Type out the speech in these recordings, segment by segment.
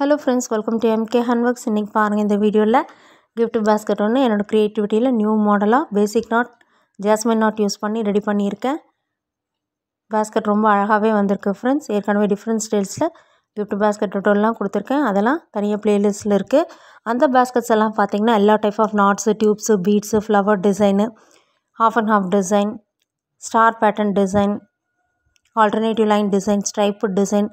hello friends welcome to MK handworks இன்றைக்கி பாருங்கள் இந்த வீடியோவில் கிஃப்ட் பேஸ்கெட் ஒன்று என்னோடய க்ரியேட்டிவிட்டியில் நியூ மாடலாக basic knot jasmine knot use பண்ணி ரெடி பண்ணியிருக்கேன் பேஸ்கெட் ரொம்ப அழகாகவே வந்திருக்கு ஃப்ரெண்ட்ஸ் ஏற்கனவே டிஃப்ரெண்ட் ஸ்டைல்ஸில் கிஃப்ட் பேஸ்கெட் டோட்டல்லாம் கொடுத்துருக்கேன் அதெல்லாம் தனியாக ப்ளேலிஸ்ட்டில் இருக்குது அந்த பேஸ்கெட்ஸ் எல்லாம் பார்த்திங்கன்னா எல்லா type of knots tubes beads flower design half and half design star pattern design alternative line design stripe design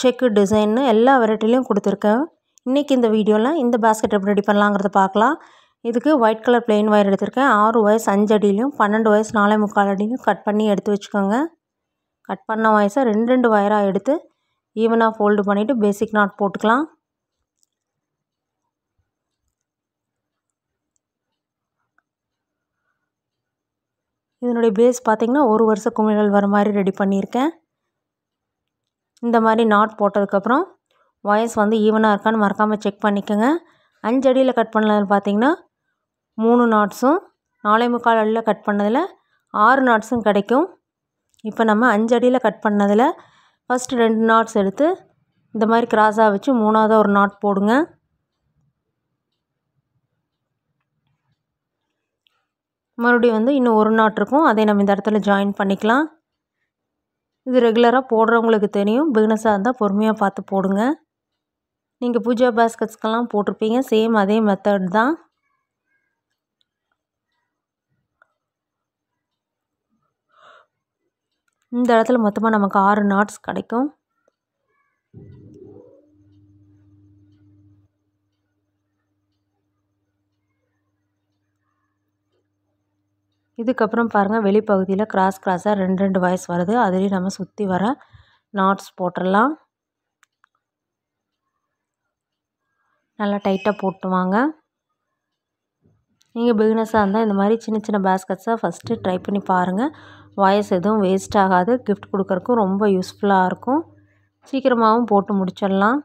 check design எல்லா வெரைட்டிலையும் கொடுத்துருக்கேன் இன்றைக்கி இந்த வீடியோவில் இந்த பேஸ்கெட் எப்படி ரெடி பண்ணலாங்கிறத பார்க்கலாம் இதுக்கு ஒயிட் கலர் பிளெயின் ஒயர் எடுத்திருக்கேன் ஆறு வயசு அஞ்சு அடியிலையும் பன்னெண்டு வயசு நாலே முக்கால் அடியிலையும் கட் பண்ணி எடுத்து வச்சுக்கோங்க கட் பண்ண வயசை ரெண்டு ரெண்டு ஒயராக எடுத்து ஈவனாக ஃபோல்டு பண்ணிவிட்டு பேசிக் நாட் போட்டுக்கலாம் இதனுடைய பேஸ் பார்த்திங்கன்னா ஒரு வருஷ குமிழல் வர மாதிரி ரெடி பண்ணியிருக்கேன் இந்த மாதிரி நாட் போட்டதுக்கப்புறம் ஒயர்ஸ் வந்து ஈவனாக இருக்கான்னு மறக்காமல் செக் பண்ணிக்கோங்க அஞ்சு அடியில் கட் பண்ணதில் பார்த்தீங்கன்னா மூணு நாட்ஸும் நாலே முக்கால் அடியில் கட் பண்ணதில் ஆறு நாட்ஸும் கிடைக்கும் இப்போ நம்ம அஞ்சு அடியில் கட் பண்ணதில் ஃபஸ்ட்டு ரெண்டு நாட்ஸ் எடுத்து இந்த மாதிரி கிராஸாக வச்சு மூணாவதாக ஒரு நாட் போடுங்க மறுபடியும் வந்து இன்னும் ஒரு நாட் இருக்கும் அதை நம்ம இந்த இடத்துல ஜாயின் பண்ணிக்கலாம் இது ரெகுலராக போடுறவங்களுக்கு தெரியும் பிகினஸாக இருந்தால் பொறுமையாக பார்த்து போடுங்க நீங்கள் பூஜா பேஸ்கட்ஸ்க்கெல்லாம் போட்டிருப்பீங்க சேம் அதே மெத்தட் தான் இந்த இடத்துல மொத்தமாக நமக்கு ஆறு நாட்ஸ் கிடைக்கும் இதுக்கப்புறம் பாருங்கள் வெளிப்பகுதியில் கிராஸ் கிராஸாக ரெண்டு ரெண்டு வாய்ஸ் வருது அதுலேயும் நம்ம சுற்றி வர நாட்ஸ் போட்டுடலாம் நல்லா டைட்டாக போட்டு வாங்க நீங்கள் பிகினஸாக இருந்தால் இந்த மாதிரி சின்ன சின்ன பேஸ்கட்ஸாக ஃபஸ்ட்டு ட்ரை பண்ணி பாருங்கள் வாய்ஸ் எதுவும் வேஸ்ட் ஆகாது கிஃப்ட் கொடுக்குறக்கும் ரொம்ப யூஸ்ஃபுல்லாக இருக்கும் சீக்கிரமாகவும் போட்டு முடிச்சிடலாம்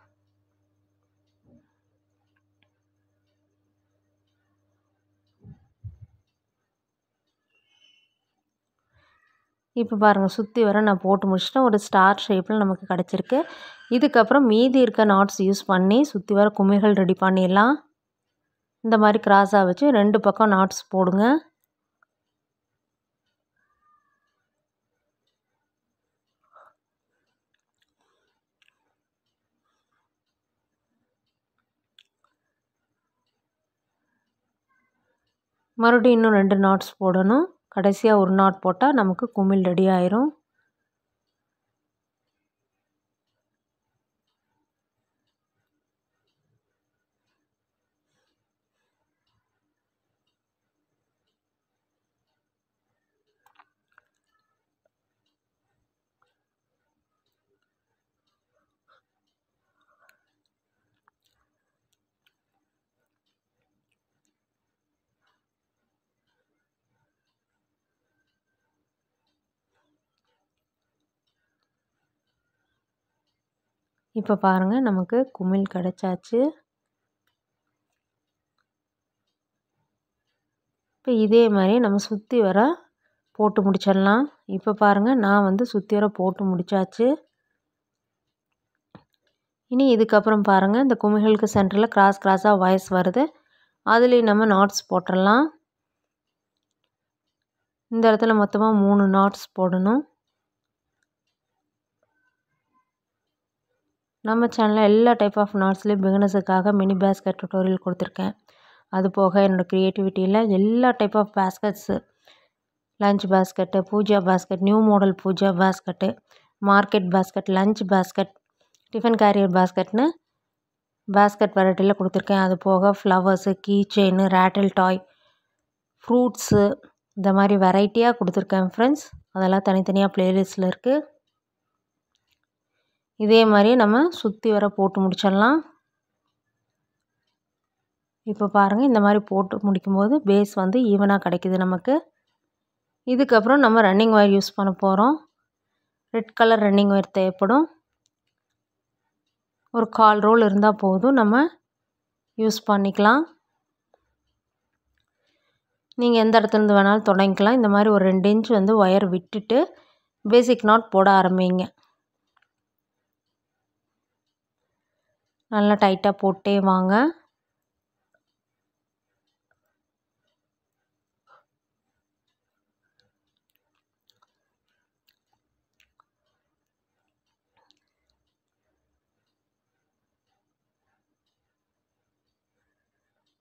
இப்போ பாருங்கள் சுற்றி வர நான் போட்டு முடிச்சுட்டேன் ஒரு ஸ்டார் ஷேப்பில் நமக்கு கிடச்சிருக்கு இதுக்கப்புறம் மீதி இருக்க நாட்ஸ் யூஸ் பண்ணி சுற்றி வர குமைகள் ரெடி பண்ணிடலாம் இந்த மாதிரி கிராஸாக வச்சு ரெண்டு பக்கம் நாட்ஸ் போடுங்க மறுபடியும் இன்னும் ரெண்டு நாட்ஸ் போடணும் கடைசியாக ஒரு நாட் போட்டால் நமக்கு குமிழ் ரெடி ஆயிடும் இப்போ பாருங்கள் நமக்கு குமிழ் கிடச்சாச்சு இப்போ இதே மாதிரி நம்ம சுற்றி வர போட்டு முடிச்சிடலாம் இப்போ பாருங்கள் நான் வந்து சுற்றி வர போட்டு முடித்தாச்சு இனி இதுக்கப்புறம் பாருங்கள் இந்த குமிழ்களுக்கு சென்டரில் கிராஸ் கிராஸாக வாய்ஸ் வருது அதுலேயும் நம்ம நாட்ஸ் போட்டுடலாம் இந்த இடத்துல மொத்தமாக மூணு நாட்ஸ் போடணும் நம்ம சேனலில் எல்லா டைப் ஆஃப் நாட்ஸ்லேயும் பிகினர்ஸுக்காக மினி பேஸ்கட் டுட்டோரியல் கொடுத்துருக்கேன் அது போக என்னோடய க்ரியேட்டிவிட்டியில் எல்லா type of baskets lunch basket pooja basket new model pooja basket market basket lunch basket tiffin carrier பேஸ்கட்னு பேஸ்கட் வெரைட்டியில் கொடுத்துருக்கேன் அது போக ஃப்ளவர்ஸு கீ செயின் ரேட்டில் டாய் ஃப்ரூட்ஸு இந்த மாதிரி வெரைட்டியாக கொடுத்துருக்கேன் ஃப்ரெண்ட்ஸ் அதெல்லாம் தனித்தனியாக ப்ளேலிஸ்ட்டில் இருக்குது இதே மாதிரி நம்ம சுற்றி வர போட்டு முடிச்சிடலாம் இப்போ பாருங்கள் இந்த மாதிரி போட்டு முடிக்கும்போது பேஸ் வந்து ஈவனாக கிடைக்கிது நமக்கு இதுக்கப்புறம் நம்ம ரன்னிங் ஒயர் யூஸ் பண்ண போகிறோம் ரெட் கலர் ரன்னிங் ஒயர் தேவைப்படும் ஒரு கால் ரோல் இருந்தால் போதும் நம்ம யூஸ் பண்ணிக்கலாம் நீங்கள் எந்த இடத்துலேருந்து வேணாலும் தொடங்கிக்கலாம் இந்த மாதிரி ஒரு ரெண்டு இன்ச் வந்து ஒயர் விட்டுட்டு பேசிக் நாட் போட ஆரம்பிங்க நல்லா டைட்டாக போட்டே வாங்க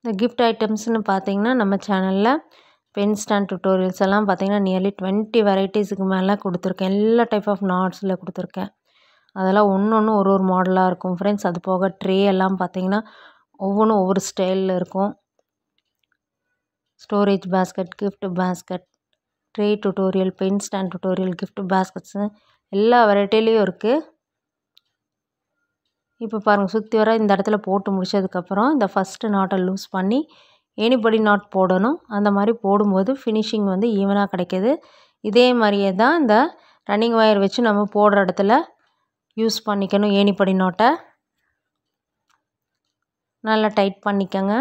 இந்த கிஃப்ட் ஐட்டம்ஸ்னு பார்த்திங்கன்னா நம்ம சேனலில் பென் ஸ்டாண்ட் டுட்டோரியல்ஸ் எல்லாம் பார்த்திங்கன்னா நியர்லி டுவெண்ட்டி வெரைட்டிஸுக்கு மேலே கொடுத்துருக்கேன் எல்லா டைப் ஆஃப் நாட்ஸில் கொடுத்துருக்கேன் அதெல்லாம் ஒன்று ஒன்று ஒரு ஒரு மாடலாக இருக்கும் ஃப்ரெண்ட்ஸ் அது போக ட்ரே எல்லாம் பார்த்தீங்கன்னா ஒவ்வொன்றும் ஒவ்வொரு ஸ்டைலில் இருக்கும் storage basket gift basket tray tutorial pen stand tutorial gift baskets எல்லா வெரைட்டிலையும் இருக்குது இப்போ பாருங்கள் சுற்றி வர இந்த இடத்துல போட்டு முடிச்சதுக்கப்புறம் இந்த ஃபஸ்ட்டு நாட்டை லூஸ் பண்ணி எனிபடி நாட் போடணும் அந்த மாதிரி போடும்போது ஃபினிஷிங் வந்து ஈவனாக கிடைக்கிது இதே மாதிரியே தான் இந்த ரன்னிங் ஒயர் வச்சு நம்ம போடுற இடத்துல யூஸ் பண்ணிக்கணும் ஏணிப்படி நோட்டை நல்லா டைட் பண்ணிக்கோங்க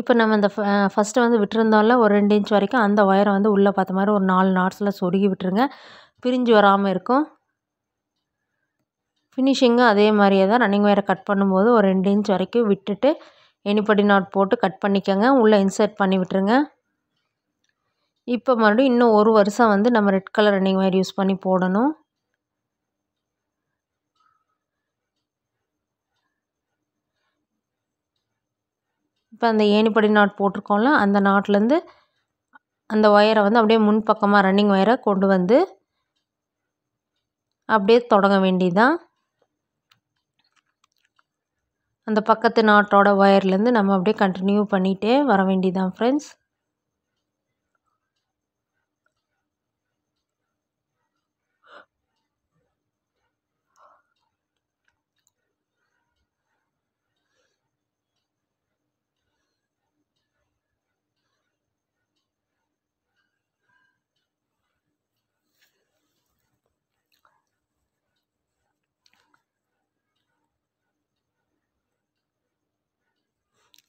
இப்போ நம்ம இந்த ஃபஸ்ட்டு வந்து விட்டுருந்தோம்ல ஒரு ரெண்டு இன்ச் வரைக்கும் அந்த ஒயரை வந்து உள்ளே பார்த்த மாதிரி ஒரு நாலு நாட்ஸில் சொருகி விட்டுருங்க பிரிஞ்சு வராமல் இருக்கும் ஃபினிஷிங்கும் அதே மாதிரியே தான் ரன்னிங் ஒயரை கட் பண்ணும்போது ஒரு ரெண்டு இன்ச் வரைக்கும் விட்டுட்டு எனிபடி நாட் போட்டு கட் பண்ணிக்கோங்க உள்ளே இன்சர்ட் பண்ணி விட்டுருங்க இப்போ மறுபடியும் இன்னும் ஒரு வருஷம் வந்து நம்ம red colour running wire use பண்ணி போடணும் இப்போ அந்த ஏணிப்படி நாட் போட்டிருக்கோம்ல அந்த நாட்லேருந்து அந்த ஒயரை வந்து அப்படியே முன்பக்கமாக ரன்னிங் ஒயரை கொண்டு வந்து அப்படியே தொடங்க வேண்டியதான் அந்த பக்கத்து நாட்டோட ஒயர்லேருந்து நம்ம அப்படியே கண்டினியூ பண்ணிகிட்டே வர வேண்டியதுதான் ஃப்ரெண்ட்ஸ்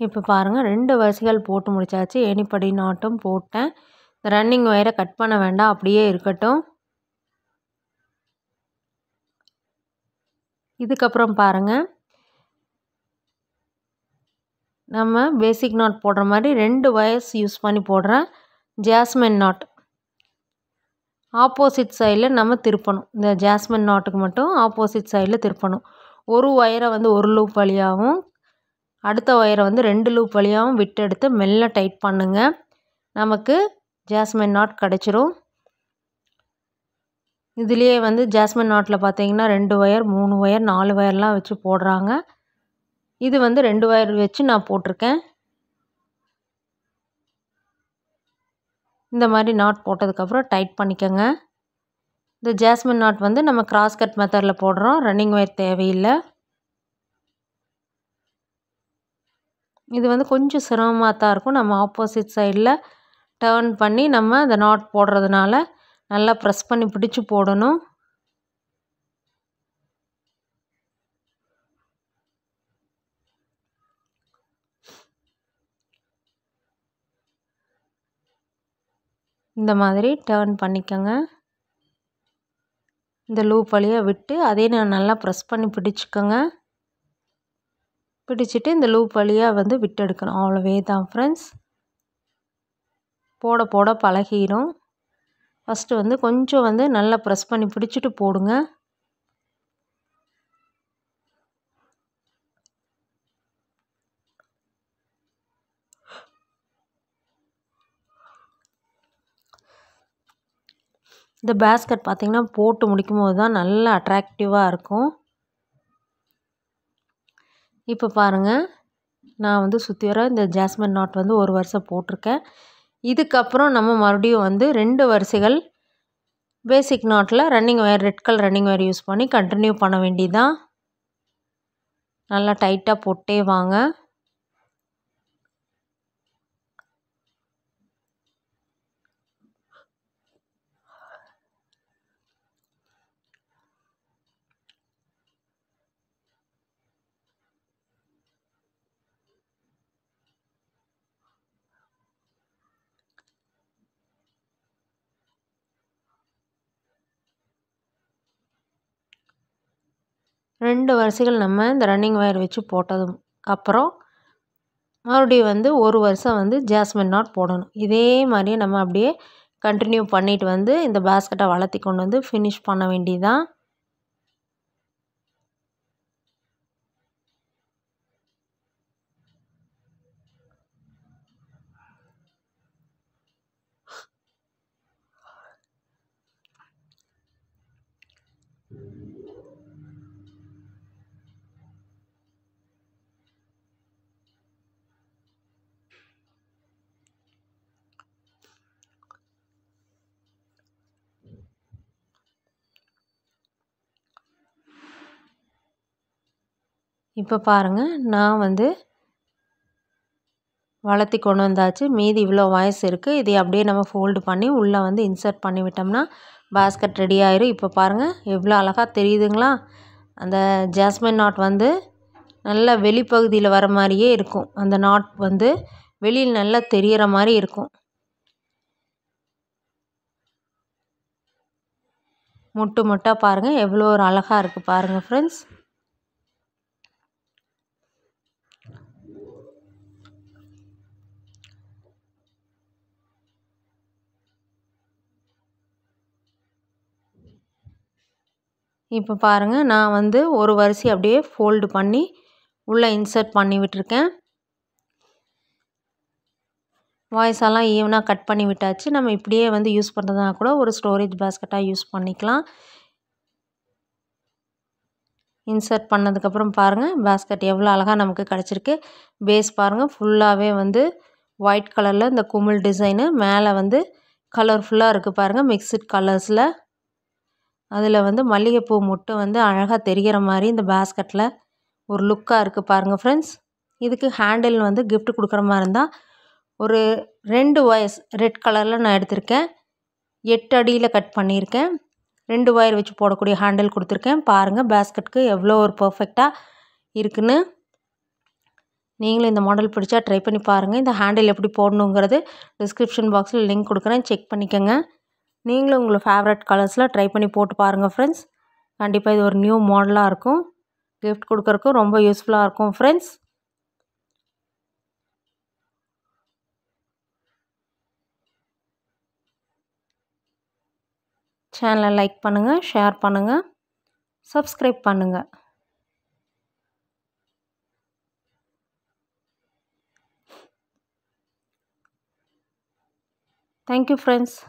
இப்போ பாருங்கள் ரெண்டு வரிசைகள் போட்டு முடித்தாச்சு ஏனிப்படி நாட்டும் போட்டேன் இந்த ரன்னிங் ஒயரை கட் பண்ண வேண்டாம் அப்படியே இருக்கட்டும் இதுக்கப்புறம் பாருங்கள் நம்ம பேசிக் நாட் போடுற மாதிரி ரெண்டு வயர்ஸ் யூஸ் பண்ணி போடுறேன் ஜாஸ்மின் நாட் ஆப்போசிட் சைடில் நம்ம திருப்பணும் இந்த ஜாஸ்மின் நாட்டுக்கு மட்டும் ஆப்போசிட் சைடில் திருப்பணும் ஒரு ஒயரை வந்து ஒரு லூப் வழியாகவும் அடுத்த ஒயரை வந்து ரெண்டு லூப் வழியாகவும் விட்டு எடுத்து மெல்ல டைட் பண்ணுங்கள் நமக்கு ஜாஸ்மின் நாட் கிடச்சிரும் இதுலேயே வந்து ஜாஸ்மின் நாட்டில் பார்த்தீங்கன்னா ரெண்டு ஒயர் மூணு ஒயர் நாலு ஒயர்லாம் வச்சு போடுறாங்க இது வந்து ரெண்டு ஒயர் வச்சு நான் போட்டிருக்கேன் இந்த மாதிரி நாட் போட்டதுக்கப்புறம் டைட் பண்ணிக்கோங்க இந்த ஜாஸ்மின் நாட் வந்து நம்ம கிராஸ்கட் மெத்தடில் போடுறோம் ரன்னிங் ஒயர் தேவையில்லை இது வந்து கொஞ்சம் சிரமமாக தான் இருக்கும் நம்ம ஆப்போசிட் சைடில் டேர்ன் பண்ணி நம்ம அந்த நாட் போடுறதுனால நல்லா ப்ரெஸ் பண்ணி பிடிச்சி போடணும் இந்த மாதிரி டேர்ன் பண்ணிக்கோங்க இந்த லூப் வழியாக விட்டு அதே நான் நல்லா ப்ரெஸ் பண்ணி பிடிச்சிக்கோங்க பிடிச்சிட்டு இந்த லூப் வழியாக வந்து விட்டெடுக்கணும் அவ்வளோவே தான் ஃப்ரெண்ட்ஸ் போட போட பழகிடும் ஃபஸ்ட்டு வந்து கொஞ்சம் வந்து நல்லா ப்ரெஸ் பண்ணி பிடிச்சிட்டு போடுங்க இந்த பேஸ்கட் பார்த்திங்கன்னா போட்டு முடிக்கும் போது தான் நல்லா அட்ராக்டிவாக இருக்கும் இப்போ பாருங்கள் நான் வந்து சுற்றி வர இந்த ஜாஸ்மின் நாட் வந்து ஒரு வருஷம் போட்டிருக்கேன் இதுக்கப்புறம் நம்ம மறுபடியும் வந்து ரெண்டு வரிசைகள் பேசிக் நாட்டில் running wire red colour running wire use பண்ணி கண்டினியூ பண்ண வேண்டியதான் நல்லா டைட்டாக போட்டே வாங்க ரெண்டு வரிசைகள் நம்ம இந்த ரன்னிங் ஒயர் வச்சு போட்டதும் அப்புறம் மறுபடியும் வந்து ஒரு வருஷம் வந்து ஜாஸ்மின் நாட் போடணும் இதே மாதிரியே நம்ம அப்படியே கண்டினியூ பண்ணிட்டு வந்து இந்த பேஸ்கெட்டை வளர்த்தி கொண்டு வந்து ஃபினிஷ் பண்ண வேண்டியதான் இப்போ பாருங்கள் நான் வந்து வளர்த்தி கொண்டு வந்தாச்சு மீதி இவ்வளோ வாய்ஸ் இருக்குது இதை அப்படியே நம்ம ஃபோல்டு பண்ணி உள்ளே வந்து இன்சர்ட் பண்ணி விட்டோம்னா பாஸ்கெட் ரெடி ஆயிரும் இப்போ பாருங்கள் எவ்வளோ அழகாக தெரியுதுங்களா அந்த ஜாஸ்மின் நாட் வந்து நல்ல வெளிப்பகுதியில் வர மாதிரியே இருக்கும் அந்த நாட் வந்து வெளியில் நல்லா தெரிகிற மாதிரி இருக்கும் முட்டு முட்டாக பாருங்கள் எவ்வளோ ஒரு அழகாக இருக்குது பாருங்கள் ஃப்ரெண்ட்ஸ் இப்போ பாருங்கள் நான் வந்து ஒரு வரிசை அப்படியே ஃபோல்டு பண்ணி உள்ளே இன்சர்ட் பண்ணி விட்டுருக்கேன் வாய்ஸெல்லாம் ஈவனாக கட் பண்ணி விட்டாச்சு நம்ம இப்படியே வந்து யூஸ் பண்ணுறதுனா கூட ஒரு ஸ்டோரேஜ் பேஸ்கெட்டாக யூஸ் பண்ணிக்கலாம் இன்சர்ட் பண்ணதுக்கப்புறம் பாருங்கள் பேஸ்கெட் எவ்வளோ அழகாக நமக்கு கிடச்சிருக்கு பேஸ் பாருங்கள் ஃபுல்லாகவே வந்து ஒயிட் கலரில் இந்த குமிழ் டிசைனு மேலே வந்து கலர்ஃபுல்லாக இருக்குது பாருங்கள் மிக்சிட் கலர்ஸில் அதில் வந்து மல்லிகைப்பூ மொட்டு வந்து அழகாக தெரிகிற மாதிரி இந்த பேஸ்கெட்டில் ஒரு லுக்காக இருக்குது பாருங்கள் ஃப்ரெண்ட்ஸ் இதுக்கு ஹேண்டில் வந்து கிஃப்ட் கொடுக்குற மாதிரி இருந்தால் ஒரு ரெண்டு ஒயர்ஸ் ரெட் கலரில் நான் எடுத்திருக்கேன் எட்டு அடியில் கட் பண்ணியிருக்கேன் ரெண்டு ஒயர் வச்சு போடக்கூடிய ஹேண்டில் கொடுத்துருக்கேன் பாருங்கள் பேஸ்கெட்டுக்கு எவ்வளோ ஒரு பர்ஃபெக்டாக இருக்குன்னு நீங்களும் இந்த மாடல் பிடிச்சா ட்ரை பண்ணி பாருங்கள் இந்த ஹேண்டில் எப்படி போடணுங்கிறது டிஸ்கிரிப்ஷன் பாக்ஸில் லிங்க் கொடுக்குறேன் செக் பண்ணிக்கோங்க நீங்களும் உங்களை ஃபேவரட் கலர்ஸில் ட்ரை பண்ணி போட்டு பாருங்கள் ஃப்ரெண்ட்ஸ் கண்டிப்பாக இது ஒரு நியூ மாடலாக இருக்கும் கிஃப்ட் கொடுக்குறக்கும் ரொம்ப யூஸ்ஃபுல்லாக இருக்கும் ஃப்ரெண்ட்ஸ் சேனலை லைக் பண்ணுங்கள் ஷேர் பண்ணுங்கள் சப்ஸ்கிரைப் பண்ணுங்கள் தேங்க்யூ ஃப்ரெண்ட்ஸ்